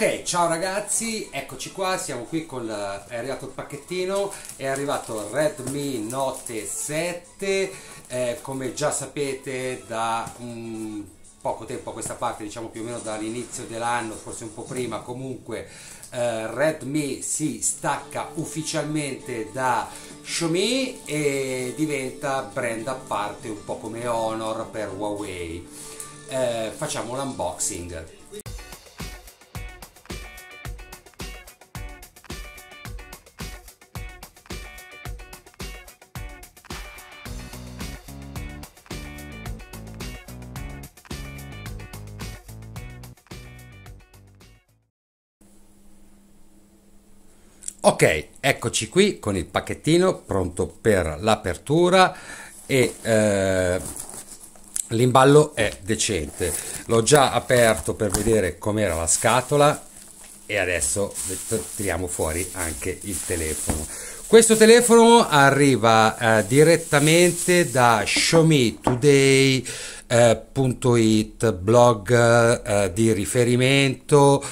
Ok, ciao ragazzi, eccoci qua, siamo qui con eh, è arrivato il pacchettino, è arrivato il Redmi Note 7, eh, come già sapete da um, poco tempo a questa parte, diciamo più o meno dall'inizio dell'anno, forse un po' prima, comunque eh, Redmi si stacca ufficialmente da Xiaomi e diventa brand a parte, un po' come Honor per Huawei. Eh, facciamo l'unboxing. Ok, eccoci qui con il pacchettino pronto per l'apertura e eh, l'imballo è decente. L'ho già aperto per vedere com'era la scatola e adesso tiriamo fuori anche il telefono. Questo telefono arriva eh, direttamente da showmetoday.it, eh, blog eh, di riferimento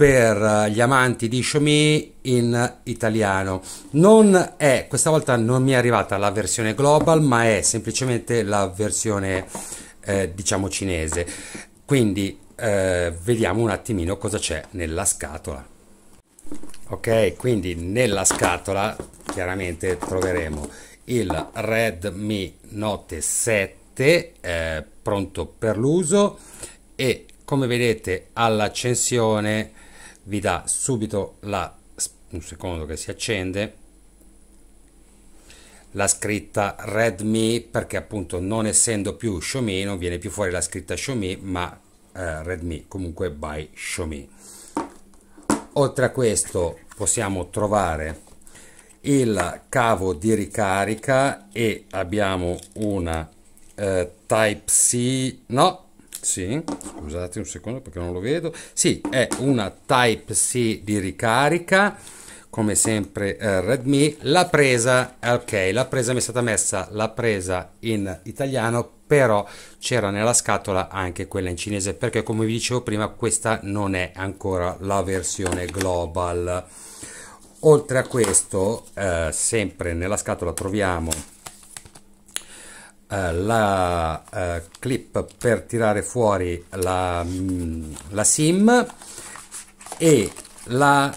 per eh, gli amanti di Xiaomi in italiano. Non è, questa volta non mi è arrivata la versione global, ma è semplicemente la versione eh, diciamo cinese. Quindi eh, vediamo un attimino cosa c'è nella scatola. Ok, quindi nella scatola chiaramente troveremo il Redmi Note 7 eh, pronto per l'uso e come vedete all'accensione vi dà subito la un secondo che si accende la scritta Redmi perché appunto non essendo più Xiaomi non viene più fuori la scritta Xiaomi ma eh, Redmi comunque by Xiaomi oltre a questo possiamo trovare il cavo di ricarica e abbiamo una eh, Type C no sì, scusate un secondo perché non lo vedo. Sì, è una Type-C di ricarica, come sempre eh, Redmi. La presa, ok, la presa mi è stata messa, la presa in italiano, però c'era nella scatola anche quella in cinese, perché come vi dicevo prima questa non è ancora la versione global. Oltre a questo, eh, sempre nella scatola troviamo eh, la eh, clip per tirare fuori la, mm, la sim e la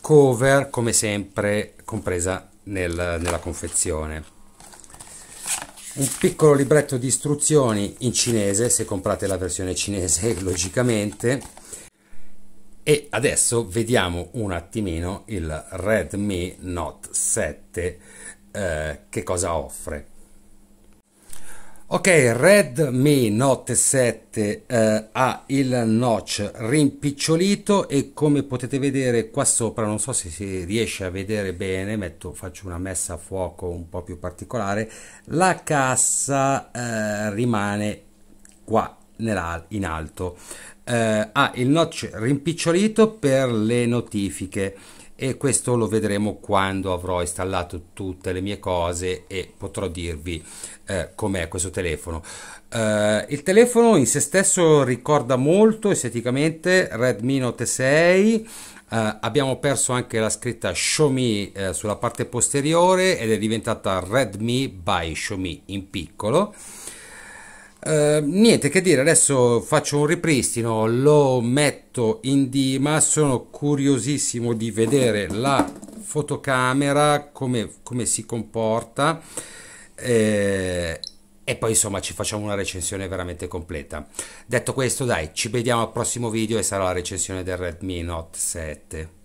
cover come sempre compresa nel, nella confezione un piccolo libretto di istruzioni in cinese se comprate la versione cinese logicamente e adesso vediamo un attimino il Redmi Note 7 eh, che cosa offre Ok, Redmi Note 7 eh, ha il notch rimpicciolito e come potete vedere qua sopra, non so se si riesce a vedere bene, metto, faccio una messa a fuoco un po' più particolare, la cassa eh, rimane qua in alto, eh, ha il notch rimpicciolito per le notifiche e questo lo vedremo quando avrò installato tutte le mie cose e potrò dirvi eh, com'è questo telefono eh, il telefono in se stesso ricorda molto esteticamente Redmi Note 6 eh, abbiamo perso anche la scritta Xiaomi eh, sulla parte posteriore ed è diventata Redmi by Xiaomi in piccolo Ehm, niente che dire, adesso faccio un ripristino, lo metto in dima, sono curiosissimo di vedere la fotocamera, come, come si comporta eh, e poi insomma ci facciamo una recensione veramente completa. Detto questo dai, ci vediamo al prossimo video e sarà la recensione del Redmi Note 7.